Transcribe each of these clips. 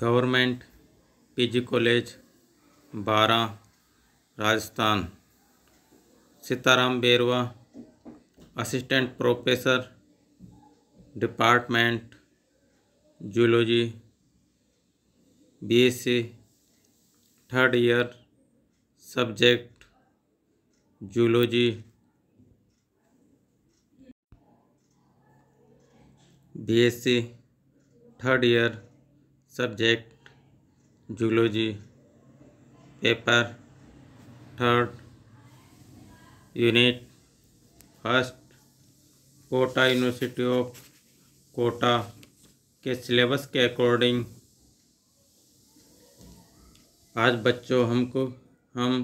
government PG college बारह Rajasthan Sitaram Berwa assistant professor department zoology BSc third year subject zoology BSc third year subject zoology paper third unit first Kota university of Kota के syllabus के according आज बच्चों हमको हम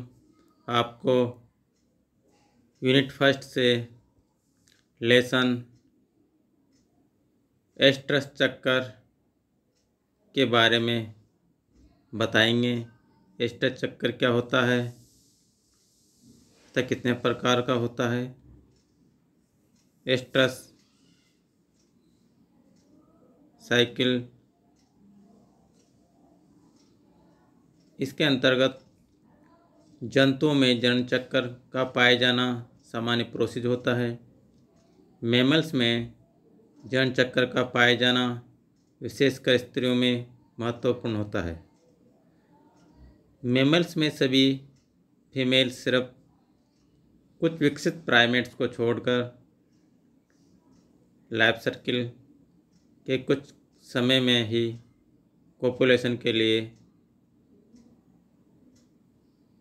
आपको unit first से लेसन एस्ट्रस चक्कर के बारे में बताएंगे स्टच चक्कर क्या होता है तथा कितने प्रकार का होता है एस्ट्रस साइकिल इसके अंतर्गत जंतुओं में जन चक्कर का पाया जाना सामान्य प्रोसेस होता है मेमल्स में जन चक्कर का पाया जाना विशेषकर स्त्रियों में महत्वपूर्ण होता है मेमल्स में सभी फीमेल सिर्फ कुछ विकसित प्राइमेट्स को छोड़कर लाइफ सर्किल के कुछ समय में ही पॉपुलेशन के लिए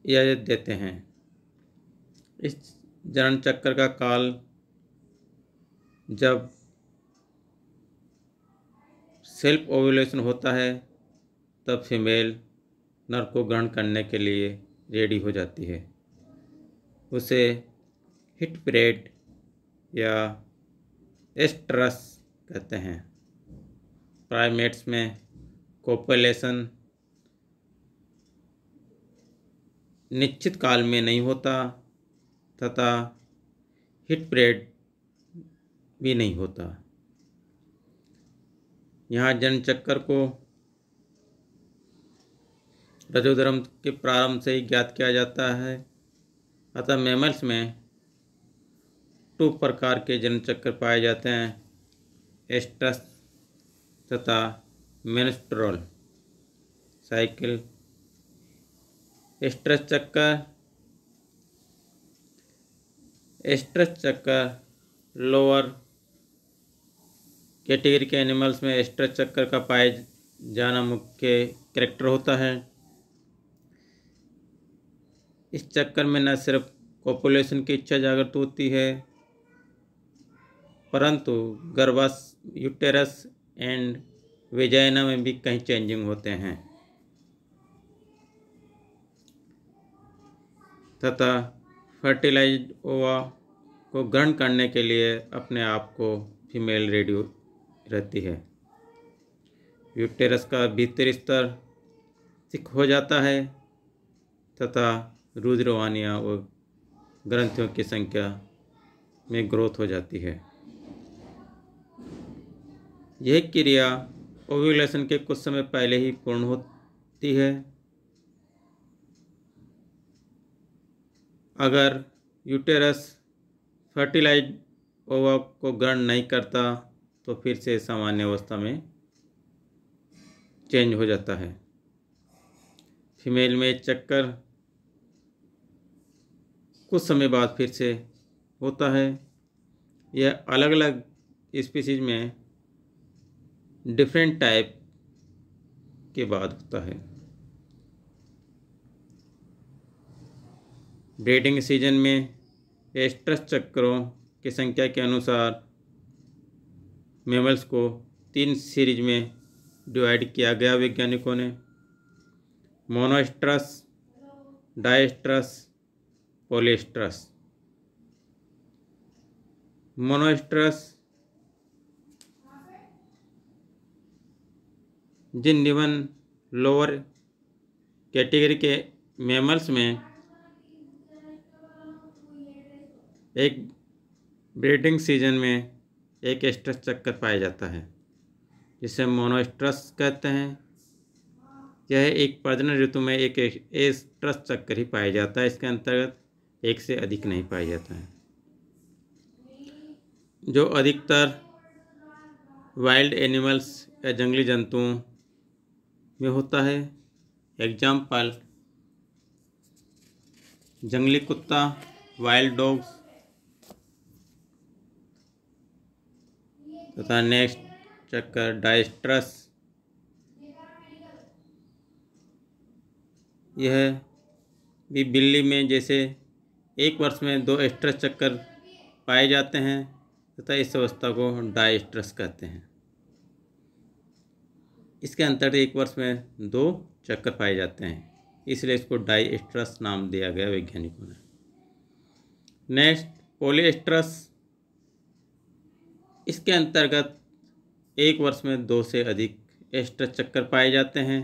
इजाज़त देते हैं इस जनन चक्कर का काल जब सेल्फ ओव्यूलेशन होता है तब फीमेल नर को ग्रहण करने के लिए रेडी हो जाती है उसे हिट परेड या एस्ट्रस कहते हैं प्राइमेट्स में कोपलेशन निश्चित काल में नहीं होता तथा हिट परेड भी नहीं होता यहाँ जन चक्कर को रजोधर्म के प्रारंभ से ही ज्ञात किया जाता है अतः मेमल्स में टू प्रकार के जन चक्कर पाए जाते हैं एस्ट्रस तथा मेनस्ट्रोल साइकिल एस्ट्रस चक्कर एस्ट्रस चक्कर लोअर कैटेगरी के एनिमल्स में एस्ट्रा चक्कर का पाए जाना मुख्य करेक्टर होता है इस चक्कर में न सिर्फ पॉपुलेशन की इच्छा जागृत होती है परंतु गर्भाश यूटेरस एंड वेजाइना में भी कहीं चेंजिंग होते हैं तथा फर्टिलाइज ओवा को ग्रहण करने के लिए अपने आप को फीमेल रेडियो रहती है यूटेरस का भीतरी स्तर सिक हो जाता है तथा रुद्रवानियाँ व ग्रंथियों की संख्या में ग्रोथ हो जाती है यह क्रिया ओव्यूलेशन के कुछ समय पहले ही पूर्ण होती है अगर यूटेरस फर्टिलाइज ओवा को ग्रहण नहीं करता तो फिर से सामान्य अवस्था में चेंज हो जाता है फीमेल में चक्कर कुछ समय बाद फिर से होता है यह अलग अलग स्पीसीज में डिफरेंट टाइप के बाद होता है ब्रीडिंग सीजन में एस्ट्रस चक्रों की संख्या के अनुसार मेमल्स को तीन सीरीज में डिवाइड किया गया वैज्ञानिकों ने मोनोस्ट्रस डाइस्ट्रस पोलिस्ट्रस मोनोस्ट्रस जिन निवन लोअर कैटेगरी के मेमल्स में एक ब्रीडिंग सीजन में एक स्ट्रस चक्कर पाया जाता है जिसे मोनोस्ट्रस कहते हैं यह एक प्रजनन ऋतु में एक एस्ट्रस चक्कर ही पाया जाता है इसके अंतर्गत एक से अधिक नहीं पाया जाता है जो अधिकतर वाइल्ड एनिमल्स या जंगली जंतुओं में होता है एग्जाम्पल जंगली कुत्ता वाइल्ड डॉग्स तथा नेक्स्ट चक्कर डाइस्ट्रस यह भी बिल्ली में जैसे एक वर्ष में दो स्ट्रेस चक्कर पाए जाते हैं तथा इस अवस्था को डाइस्ट्रस कहते हैं इसके अंतर्गत एक वर्ष में दो चक्कर पाए जाते हैं इसलिए इसको डाइस्ट्रस नाम दिया गया वैज्ञानिकों ने नेक्स्ट पोलिएस्ट्रस इसके अंतर्गत एक वर्ष में दो से अधिक एक्स्ट्रा चक्कर पाए जाते हैं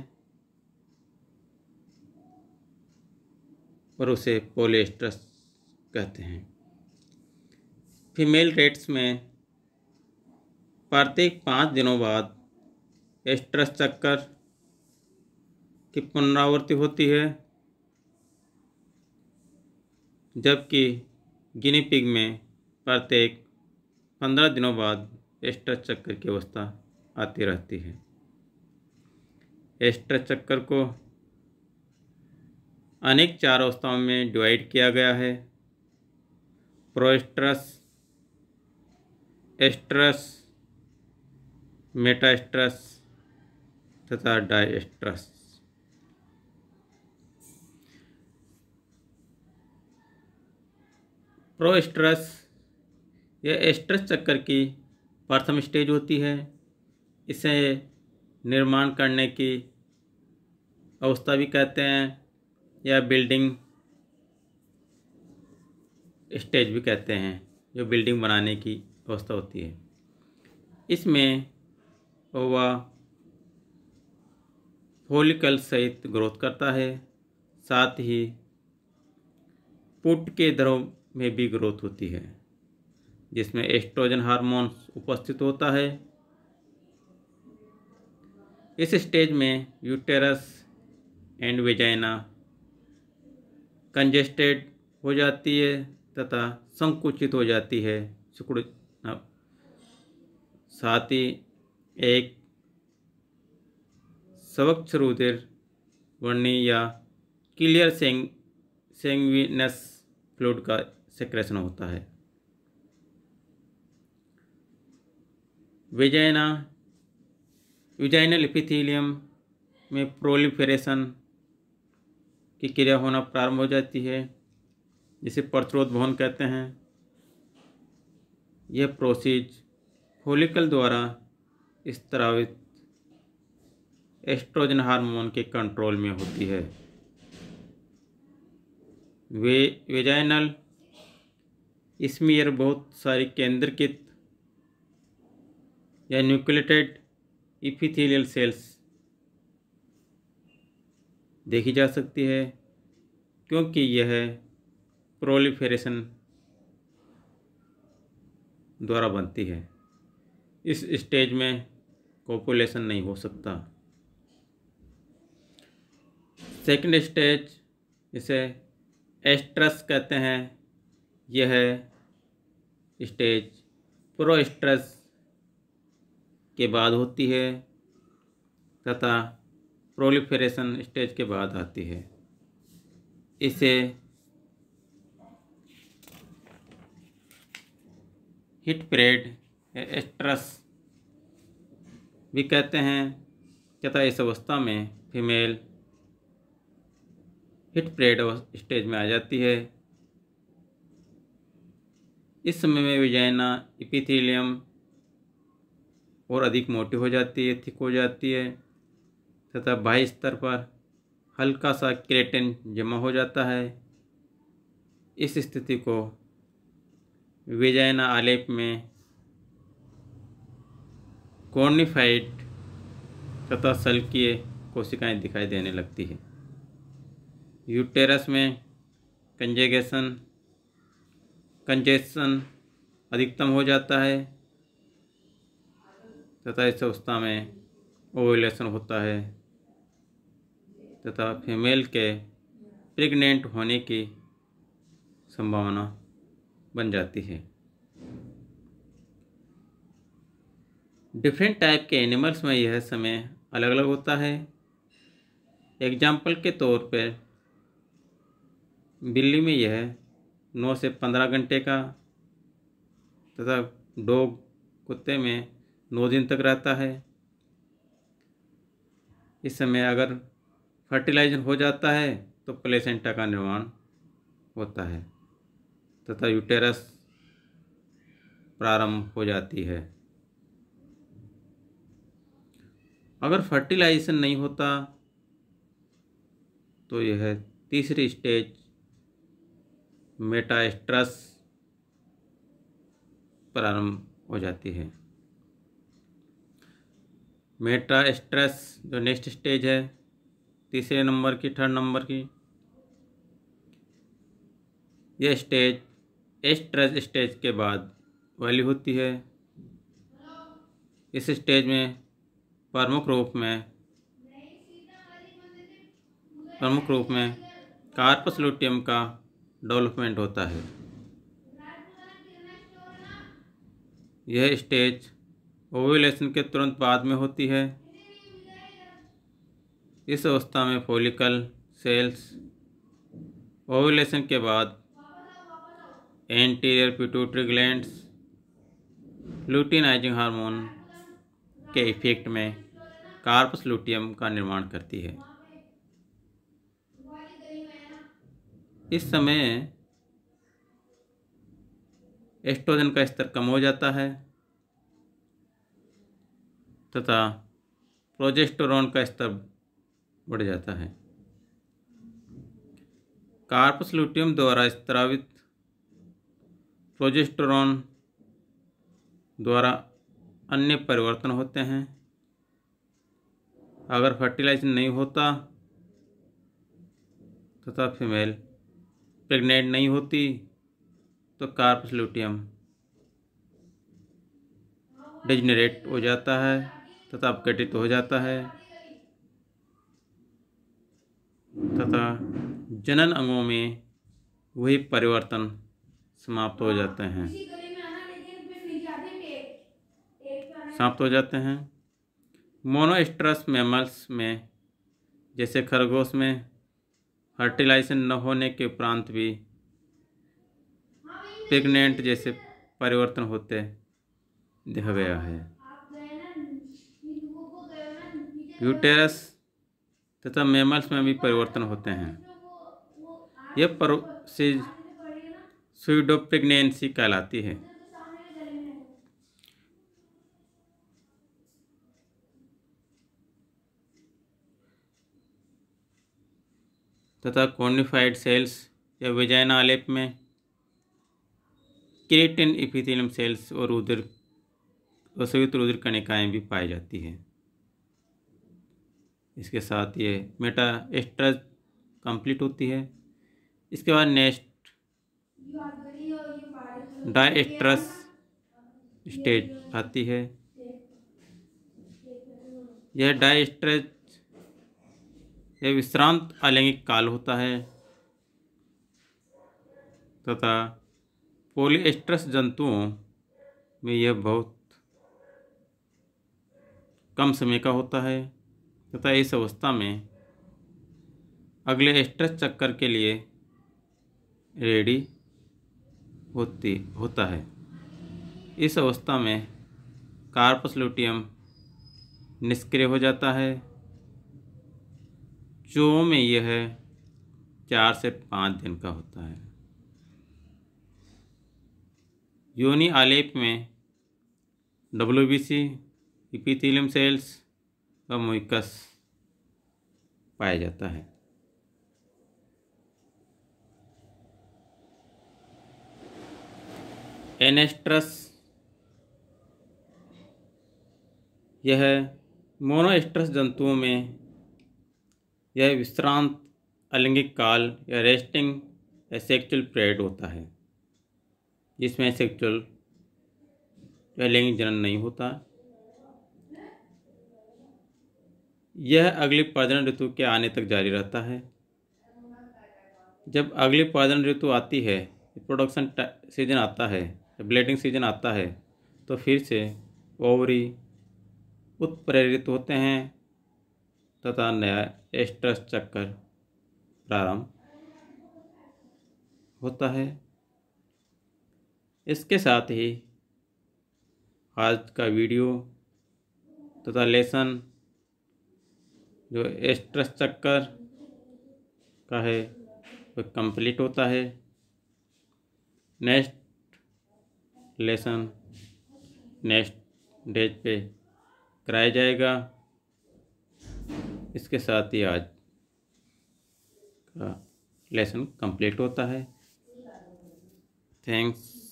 और उसे पोलेस्ट्रस कहते हैं फीमेल रेट्स में प्रत्येक पाँच दिनों बाद एस्ट्रस चक्कर की पुनरावृत्ति होती है जबकि गिनी पिग में प्रत्येक पंद्रह दिनों बाद एस्ट्रा चक्कर की अवस्था आती रहती है एस्ट्रा चक्कर को अनेक चार अवस्थाओं में डिवाइड किया गया है प्रोएस्ट्रस एस्ट्रस मेटास्ट्रस तथा डायस्ट्रस प्रोस्ट्रस यह स्ट्रेस चक्कर की प्रथम स्टेज होती है इसे निर्माण करने की अवस्था भी कहते हैं या बिल्डिंग स्टेज भी कहते हैं जो बिल्डिंग बनाने की अवस्था होती है इसमें ओवा फोलिकल सहित ग्रोथ करता है साथ ही पुट के द्रव में भी ग्रोथ होती है जिसमें एस्ट्रोजन हार्मोन उपस्थित होता है इस स्टेज में यूटेरस एंड वेजाइना कंजेस्टेड हो जाती है तथा संकुचित हो जाती है सिकुड़ साथ ही एक स्वच्छ रुधिर वर्णी या क्लियर सेंग सेंगविनस फ्लूड का सेक्रेशन होता है वेजाइना विजाइनल एपिथीलियम में प्रोलिफेरेशन की क्रिया होना प्रारंभ हो जाती है जिसे प्रतिरोध भवन कहते हैं यह प्रोसीज होलिकल द्वारा स्त्रावित एस्ट्रोजन हार्मोन के कंट्रोल में होती है वे वेजाइनल इसमें बहुत सारी केंद्रकृत या न्यूक्लेटेड इफिथीलियल सेल्स देखी जा सकती है क्योंकि यह प्रोलिफेरेशन द्वारा बनती है इस स्टेज में कोपुलेशन नहीं हो सकता सेकंड स्टेज इसे एस्ट्रस कहते हैं यह स्टेज प्रोस्ट्रस के बाद होती है तथा प्रोलिफेरेशन स्टेज के बाद आती है इसे हिट परेड एस्ट्रस भी कहते हैं तथा इस अवस्था में फीमेल हिट परेड स्टेज में आ जाती है इस समय में विजैना इपिथीलियम और अधिक मोटी हो जाती है थिक हो जाती है तथा बाह्य स्तर पर हल्का सा क्रेटिन जमा हो जाता है इस स्थिति को वेजाइना आलेप में कॉर्निफाइड तथा सल्कीय कोशिकाएं दिखाई देने लगती है यूटेरस में कंजेगेशन कंजेशन अधिकतम हो जाता है तथा इस अवस्था में ओवलेशन होता है तथा फीमेल के प्रेग्नेंट होने की संभावना बन जाती है डिफरेंट टाइप के एनिमल्स में यह समय अलग अलग होता है एग्जाम्पल के तौर पर बिल्ली में यह नौ से पंद्रह घंटे का तथा डॉग कुत्ते में नौ दिन तक रहता है इस समय अगर फर्टिलाइजेशन हो जाता है तो प्लेसेंटा का निर्माण होता है तथा यूटेरस प्रारंभ हो जाती है अगर फर्टिलाइजेशन नहीं होता तो यह तीसरी स्टेज मेटास्ट्रस प्रारंभ हो जाती है मेट्रा स्ट्रेस जो नेक्स्ट स्टेज है तीसरे नंबर की थर्ड नंबर की यह स्टेज स्ट्रेस स्टेज के बाद वाली होती है इस स्टेज में प्रमुख रूप में प्रमुख रूप में कार्पस लुटियम का डेवलपमेंट होता है यह स्टेज ओवुलेशन के तुरंत बाद में होती है इस अवस्था में फोलिकल सेल्स ओवुलेशन के बाद anterior pituitary gland luteinising hormone के इफेक्ट में कार्पस लूटियम का निर्माण करती है इस समय एस्ट्रोजन का स्तर कम हो जाता है तथा प्रोजेस्टोरॉन का स्तर बढ़ जाता है कार्पस लुटियम द्वारा स्त्रावित प्रोजेस्टोरॉन द्वारा अन्य परिवर्तन होते हैं अगर फर्टिलाइजेशन नहीं होता तथा फीमेल प्रेग्नेंट नहीं होती तो कार्पस लुटियम डिजनरेट हो जाता है तथा अपघटित हो जाता है तथा जनन अंगों में वही परिवर्तन समाप्त हो जाते हैं समाप्त हो जाते हैं मोनोस्ट्रस मेमल्स में जैसे खरगोश में फर्टिलाइजेशन न होने के उपरांत भी हाँ प्रेग्नेंट जैसे परिवर्तन होते देखा गया है यूटेरस तथा मेमल्स में भी परिवर्तन होते हैं यह प्रोसेज स्वीडोप्रेगनेंसी कहलाती है तथा कॉर्निफाइड सेल्स या विजयन आलेप में क्रिएटिन इपिथेलियम सेल्स और रुद्र और सयुक्त रुद्र कणिकाएँ भी पाई जाती हैं इसके साथ ये मेटा स्ट्रच कंप्लीट होती है इसके बाद नेक्स्ट डाइस्ट्रस स्टेज आती है यह डाई यह विश्रांत अलैंगिक काल होता है तथा पोलिएस्ट्रस जंतुओं में यह बहुत कम समय का होता है तथा इस अवस्था में अगले स्ट्रेस चक्कर के लिए रेडी होती होता है इस अवस्था में कार्पस लुटियम निष्क्रिय हो जाता है जो में यह चार से पाँच दिन का होता है योनि आलेप में डब्ल्यू बी सी सेल्स का मोइकस पाया जाता है एनेस्ट्रस यह मोनोस्ट्रस जंतुओं में यह विश्रांत अलैंगिक काल या रेस्टिंग सेक्चुअल पीरियड होता है जिसमें सेक्चुअल लैंगिक जनन नहीं होता यह अगली प्रजनन ऋतु के आने तक जारी रहता है जब अगली प्रजनन ऋतु आती है प्रोडक्शन सीजन आता है ब्लेडिंग सीजन आता है तो फिर से ओवरी उत्प्रेरित होते हैं तथा नया एस्ट्रस चक्कर प्रारंभ होता है इसके साथ ही आज का वीडियो तथा लेसन जो एस्ट्रस चक्कर का है वो कंप्लीट होता है नेक्स्ट लेसन नेक्स्ट डेज पे कराया जाएगा इसके साथ ही आज का लेसन कंप्लीट होता है थैंक्स